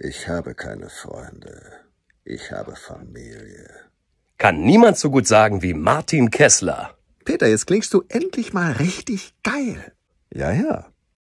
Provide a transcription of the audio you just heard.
Ich habe keine Freunde. Ich habe Familie. Kann niemand so gut sagen wie Martin Kessler. Peter, jetzt klingst du endlich mal richtig geil. Ja, ja.